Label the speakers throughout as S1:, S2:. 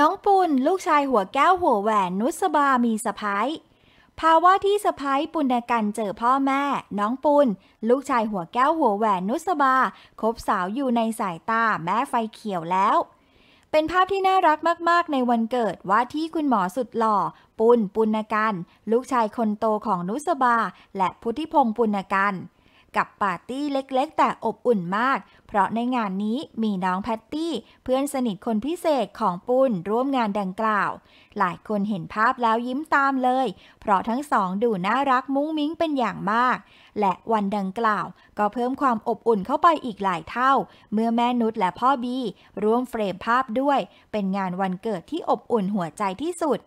S1: น้องปุนลูกชายหัวแก้วหัวแหวนนุสบามีสะพ้ายภาวะที่สะพ้ายปุณกันเจอพ่อแม่ น้องปุนลูกชายหัวแก้วหัวแหวนนุสบา คบสาวอยู่ในสายตาแม่ไฟเขียวแล้ว เป็นภาพที่น่ารักมาก ๆ ในวันเกิดว่าที่คุณหมอสุดหล่อปุนปุณกัน ลูกชายคนโตของนุสบา และพุทธิพงศ์ปุณกันกับปาร์ตี้เล็กๆแต่อบอุ่นมาก เพราะในงานนี้มีน้องแพตตี้ เพื่อนสนิทคนพิเศษของปุ่นร่วมงานดังกล่าว หลายคนเห็นภาพแล้วยิ้มตามเลย เพราะทั้งสองดูน่ารักมุ้งมิ้งเป็นอย่างมาก และวันดังกล่าวก็เพิ่มความอบอุ่นเข้าไปอีกหลายเท่า เมื่อแม่นุชและพ่อบี ร่วมเฟรมภาพด้วย เป็นงานวันเกิดที่อบอุ่นหัวใจที่สุด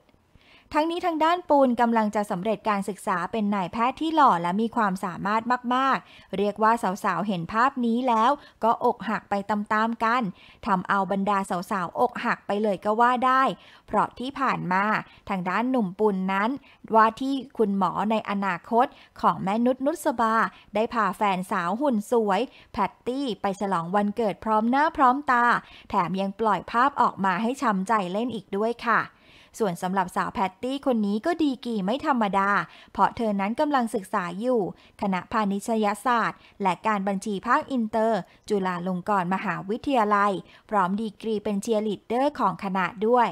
S1: ทั้งนี้ทางด้านปูนกำลังจะสำเร็จการศึกษาเป็นนายแพทย์ที่หล่อและมีความสามารถมากๆ เรียกว่าสาว ๆ เห็นภาพนี้แล้วก็อกหักไปตาม ๆ กัน ทำเอาบรรดาสาว ๆ อกหักไปเลยก็ว่าได้ เพราะที่ผ่านมาทางด้านหนุ่มปูนนั้นว่าที่คุณหมอในอนาคตของแม่นุชนุษบา ได้พาแฟนสาวหุ่นสวย แพตตี้ไปฉลองวันเกิดพร้อมหน้าพร้อมตา แถมยังปล่อยภาพออกมาให้ช้ำใจเล่นอีกด้วยค่ะส่วนสำหรับสาวแพตตี้คนนี้ก็ดีกี่ไม่ธรรมดา เพราะเธอนั้นกำลังศึกษาอยู่คณะพาณิชยศาสตร์ และการบัญชีภาคอินเตอร์ จุฬาลงกรณ์มหาวิทยาลัย พร้อมดีกรีเป็นเชียร์ลีดเดอร์ของคณะด้วย